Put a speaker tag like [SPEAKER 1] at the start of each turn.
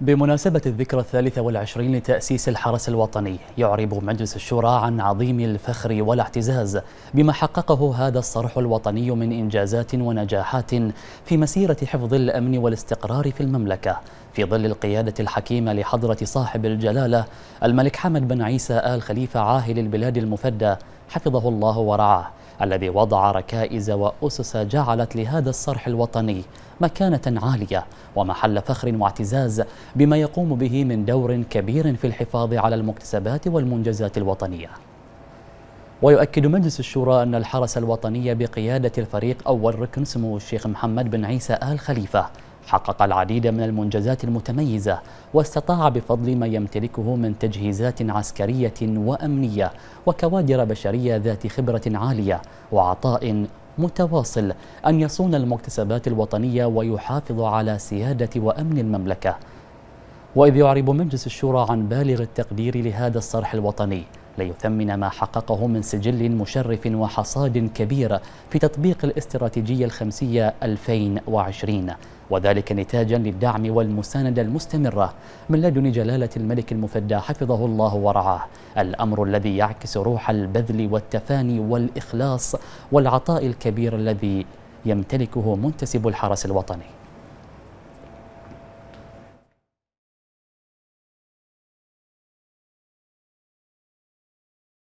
[SPEAKER 1] بمناسبة الذكرى الثالثة والعشرين لتأسيس الحرس الوطني يعرب مجلس الشورى عن عظيم الفخر والاعتزاز بما حققه هذا الصرح الوطني من إنجازات ونجاحات في مسيرة حفظ الأمن والاستقرار في المملكة في ظل القيادة الحكيمة لحضرة صاحب الجلالة الملك حمد بن عيسى آل خليفة عاهل البلاد المفدى حفظه الله ورعاه الذي وضع ركائز وأسس جعلت لهذا الصرح الوطني مكانة عالية ومحل فخر واعتزاز بما يقوم به من دور كبير في الحفاظ على المكتسبات والمنجزات الوطنية ويؤكد مجلس الشورى أن الحرس الوطني بقيادة الفريق أول ركن سمو الشيخ محمد بن عيسى آل خليفة حقق العديد من المنجزات المتميزة واستطاع بفضل ما يمتلكه من تجهيزات عسكرية وأمنية وكوادر بشرية ذات خبرة عالية وعطاء متواصل أن يصون المكتسبات الوطنية ويحافظ على سيادة وأمن المملكة وإذ يعرب مجلس الشورى عن بالغ التقدير لهذا الصرح الوطني ليثمن ما حققه من سجل مشرف وحصاد كبير في تطبيق الاستراتيجية الخمسية 2020 وذلك نتاجا للدعم والمساندة المستمرة من لدن جلالة الملك المفدى حفظه الله ورعاه الأمر الذي يعكس روح البذل والتفاني والإخلاص والعطاء الكبير الذي يمتلكه منتسب الحرس الوطني